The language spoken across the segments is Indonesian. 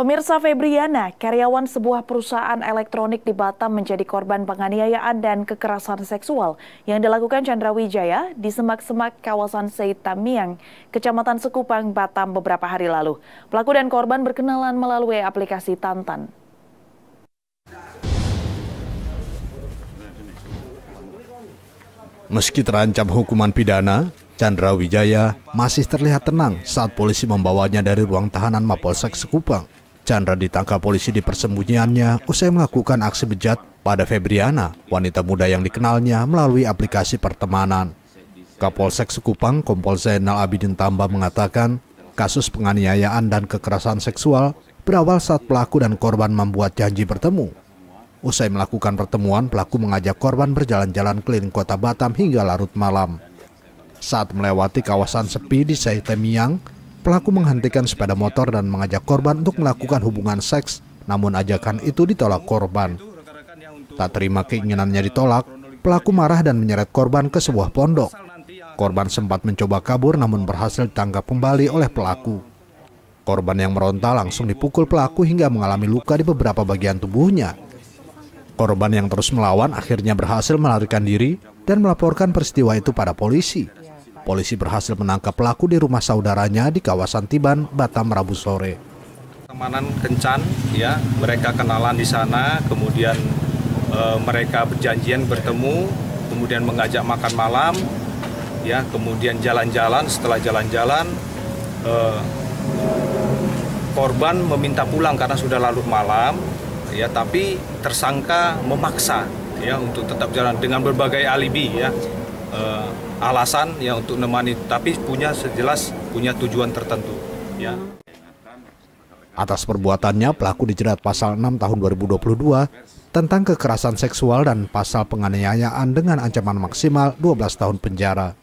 Pemirsa Febriana, karyawan sebuah perusahaan elektronik di Batam menjadi korban penganiayaan dan kekerasan seksual yang dilakukan Chandra Wijaya di semak-semak kawasan Seitamiang, Kecamatan Sekupang, Batam beberapa hari lalu. Pelaku dan korban berkenalan melalui aplikasi Tantan. Meski terancam hukuman pidana, Chandra Wijaya masih terlihat tenang saat polisi membawanya dari ruang tahanan Mapolsek Sekupang Chandra ditangkap polisi di persembunyiannya usai melakukan aksi bejat pada Febriana, wanita muda yang dikenalnya melalui aplikasi pertemanan. Kapolsek Sekupang, Kompol Zainal Abidin Tamba mengatakan, kasus penganiayaan dan kekerasan seksual berawal saat pelaku dan korban membuat janji bertemu. Usai melakukan pertemuan, pelaku mengajak korban berjalan-jalan keliling kota Batam hingga larut malam. Saat melewati kawasan sepi di Saitemiang, Pelaku menghentikan sepeda motor dan mengajak korban untuk melakukan hubungan seks, namun ajakan itu ditolak korban. Tak terima keinginannya ditolak, pelaku marah dan menyeret korban ke sebuah pondok. Korban sempat mencoba kabur namun berhasil ditangkap kembali oleh pelaku. Korban yang meronta langsung dipukul pelaku hingga mengalami luka di beberapa bagian tubuhnya. Korban yang terus melawan akhirnya berhasil melarikan diri dan melaporkan peristiwa itu pada polisi. Polisi berhasil menangkap pelaku di rumah saudaranya di kawasan Tiban, Batam Rabu sore. Kemanan kencan, ya, mereka kenalan di sana, kemudian e, mereka berjanjian bertemu, kemudian mengajak makan malam, ya, kemudian jalan-jalan. Setelah jalan-jalan, e, korban meminta pulang karena sudah larut malam, ya, tapi tersangka memaksa ya untuk tetap jalan dengan berbagai alibi ya uh, alasan ya untuk nemani, tapi punya sejelas punya tujuan tertentu. Ya. Atas perbuatannya, pelaku dijerat pasal 6 tahun 2022 tentang kekerasan seksual dan pasal penganiayaan dengan ancaman maksimal 12 tahun penjara.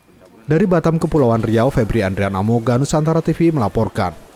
Dari Batam, Kepulauan Riau, Febri Andrian Amoga, Nusantara TV melaporkan.